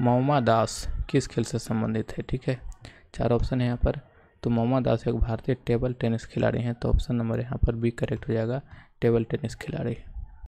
मोमा दास किस खेल से संबंधित है ठीक है चार ऑप्शन है यहाँ पर तो मोमा दास एक भारतीय टेबल टेनिस खिलाड़ी हैं तो ऑप्शन नंबर यहाँ पर बी करेक्ट हो जाएगा टेबल टेनिस खिलाड़ी